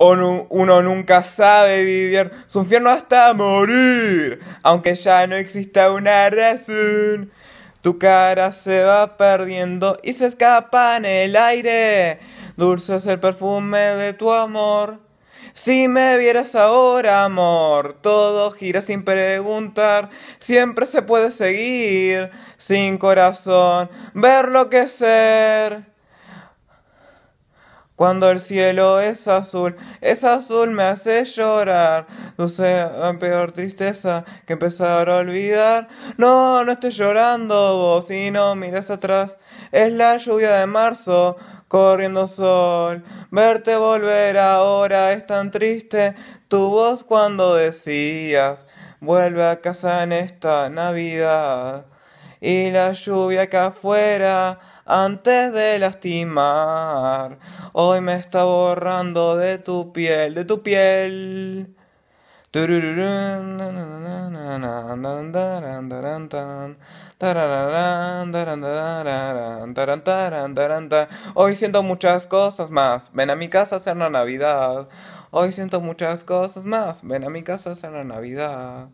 uno nunca sabe vivir su infierno hasta morir, aunque ya no exista una razón. Tu cara se va perdiendo y se escapa en el aire. Dulce es el perfume de tu amor. Si me vieras ahora, amor, todo gira sin preguntar, siempre se puede seguir, sin corazón, ver lo que ser. Cuando el cielo es azul, es azul me hace llorar. Dulce ah, peor tristeza que empezar a olvidar. No, no estoy llorando vos, sino no miras atrás. Es la lluvia de marzo, corriendo sol. Verte volver ahora es tan triste. Tu voz cuando decías, vuelve a casa en esta Navidad y la lluvia que afuera antes de lastimar. Hoy me está borrando de tu piel, de tu piel. Hoy siento muchas cosas más, ven a mi casa a hacer la Navidad. Hoy siento muchas cosas más, ven a mi casa a hacer la Navidad.